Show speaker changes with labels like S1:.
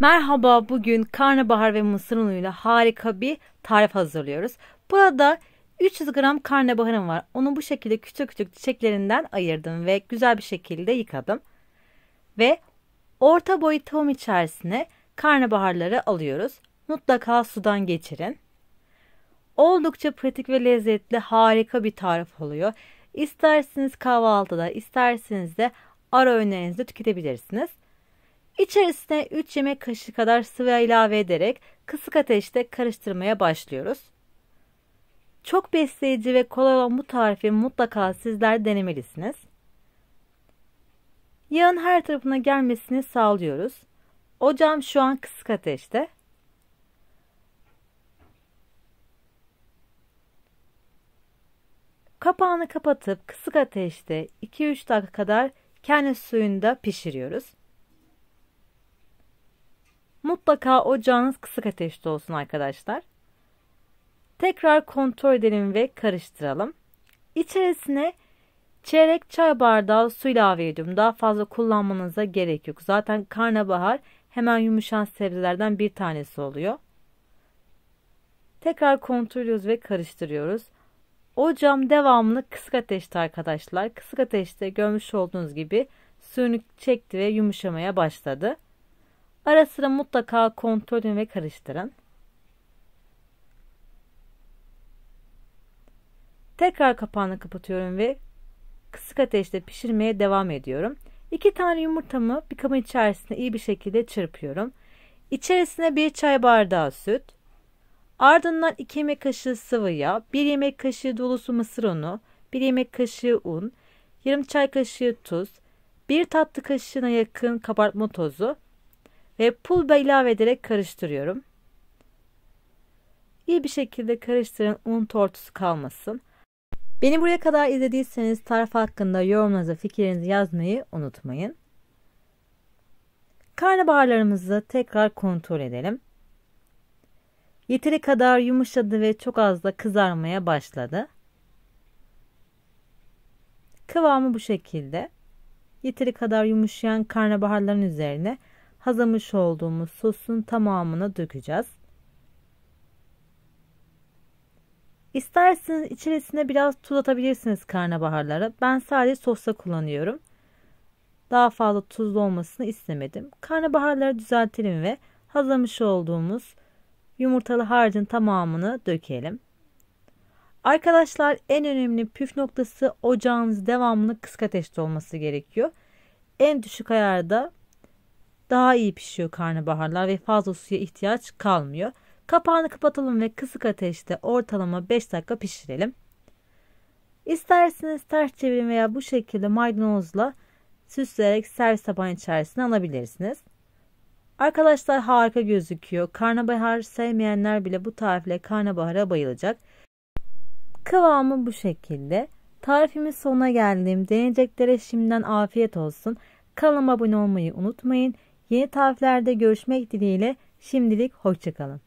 S1: Merhaba bugün karnabahar ve mısır unuyla harika bir tarif hazırlıyoruz. Burada 300 gram karnabaharım var. Onu bu şekilde küçük küçük çiçeklerinden ayırdım ve güzel bir şekilde yıkadım. Ve orta boy tavam içerisine karnabaharları alıyoruz. Mutlaka sudan geçirin. Oldukça pratik ve lezzetli harika bir tarif oluyor. İsterseniz kahvaltıda, isterseniz de ara öğünlerinizde tüketebilirsiniz. İçerisine 3 yemek kaşığı kadar sıvı ilave ederek kısık ateşte karıştırmaya başlıyoruz. Çok besleyici ve kolay olan bu tarifi mutlaka sizler denemelisiniz. Yağın her tarafına gelmesini sağlıyoruz. Ocağım şu an kısık ateşte. Kapağını kapatıp kısık ateşte 2-3 dakika kadar kendi suyunda pişiriyoruz. Mutlaka ocağınız kısık ateşte olsun arkadaşlar. Tekrar kontrol edelim ve karıştıralım. İçerisine çeyrek çay bardağı su ilave ediyorum. Daha fazla kullanmanıza gerek yok. Zaten karnabahar hemen yumuşan sebzelerden bir tanesi oluyor. Tekrar kontrol ediyoruz ve karıştırıyoruz. Ocağım devamlı kısık ateşte arkadaşlar. Kısık ateşte görmüş olduğunuz gibi suyunu çekti ve yumuşamaya başladı. Ara sıra mutlaka kontrol edin ve karıştırın. Tekrar kapağını kapatıyorum ve kısık ateşte pişirmeye devam ediyorum. İki tane yumurtamı bir kabın içerisine iyi bir şekilde çırpıyorum. İçerisine bir çay bardağı süt, ardından 2 yemek kaşığı sıvı yağ, 1 yemek kaşığı dolusu mısır unu, 1 yemek kaşığı un, yarım çay kaşığı tuz, 1 tatlı kaşığına yakın kabartma tozu ve pul da ilave ederek karıştırıyorum. İyi bir şekilde karıştırın un tortusu kalmasın. Beni buraya kadar izlediyseniz tarif hakkında yorumlarınızı fikirlerinizi yazmayı unutmayın. Karnabaharlarımızı tekrar kontrol edelim. Yeteri kadar yumuşadı ve çok az da kızarmaya başladı. Kıvamı bu şekilde. Yeteri kadar yumuşayan karnabaharların üzerine hazamış olduğumuz sosun tamamını dökeceğiz. İsterseniz içerisine biraz tuz atabilirsiniz karnabaharlara. Ben sadece sosla kullanıyorum. Daha fazla tuzlu olmasını istemedim. Karnabaharları düzeltelim ve hazırlamış olduğumuz yumurtalı harcın tamamını dökelim. Arkadaşlar en önemli püf noktası ocağınız devamlı kısık ateşte olması gerekiyor. En düşük ayarda daha iyi pişiyor karnabaharlar ve fazla suya ihtiyaç kalmıyor. Kapağını kapatalım ve kısık ateşte ortalama 5 dakika pişirelim. İsterseniz ters çevirin veya bu şekilde maydanozla süsleyerek servis tabağın içerisine alabilirsiniz. Arkadaşlar harika gözüküyor. Karnabahar sevmeyenler bile bu tarifle karnabahara bayılacak. Kıvamı bu şekilde. Tarifimin sonuna geldim. Deneyeceklere şimdiden afiyet olsun. Kanalıma abone olmayı unutmayın. Yeni tariflerde görüşmek dileğiyle şimdilik hoşçakalın.